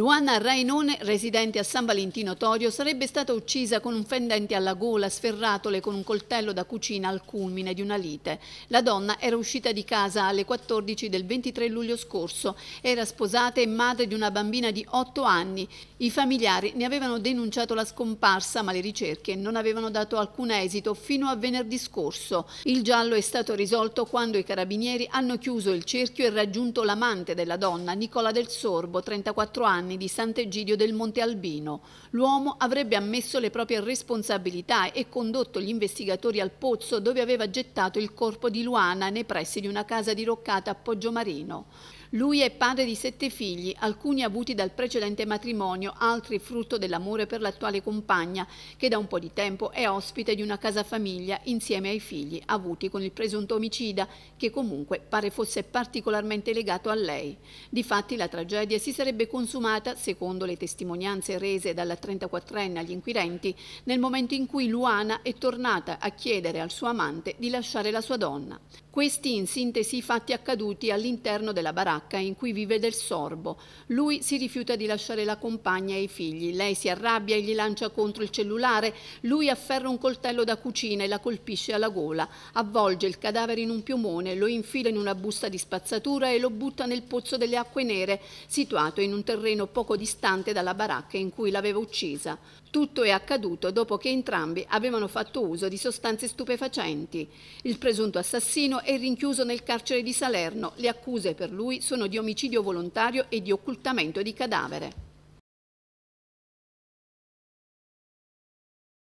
Luana Rainone, residente a San Valentino Torio, sarebbe stata uccisa con un fendente alla gola, sferratole con un coltello da cucina al culmine di una lite. La donna era uscita di casa alle 14 del 23 luglio scorso, era sposata e madre di una bambina di 8 anni. I familiari ne avevano denunciato la scomparsa, ma le ricerche non avevano dato alcun esito fino a venerdì scorso. Il giallo è stato risolto quando i carabinieri hanno chiuso il cerchio e raggiunto l'amante della donna, Nicola del Sorbo, 34 anni Giovanni di Sant'Egidio del Monte Albino. L'uomo avrebbe ammesso le proprie responsabilità e condotto gli investigatori al pozzo dove aveva gettato il corpo di Luana nei pressi di una casa diroccata a Poggiomarino. Lui è padre di sette figli, alcuni avuti dal precedente matrimonio, altri frutto dell'amore per l'attuale compagna, che da un po' di tempo è ospite di una casa famiglia insieme ai figli avuti con il presunto omicida, che comunque pare fosse particolarmente legato a lei. Difatti la tragedia si sarebbe consumata, secondo le testimonianze rese dalla 34enne agli inquirenti, nel momento in cui Luana è tornata a chiedere al suo amante di lasciare la sua donna. Questi in sintesi i fatti accaduti all'interno della baracca baracca in cui vive del sorbo. Lui si rifiuta di lasciare la compagna e i figli. Lei si arrabbia e gli lancia contro il cellulare. Lui afferra un coltello da cucina e la colpisce alla gola. Avvolge il cadavere in un piumone, lo infila in una busta di spazzatura e lo butta nel pozzo delle acque nere, situato in un terreno poco distante dalla baracca in cui l'aveva uccisa. Tutto è accaduto dopo che entrambi avevano fatto uso di sostanze stupefacenti. Il presunto assassino è rinchiuso nel carcere di Salerno. Le accuse per lui sono sono di omicidio volontario e di occultamento di cadavere.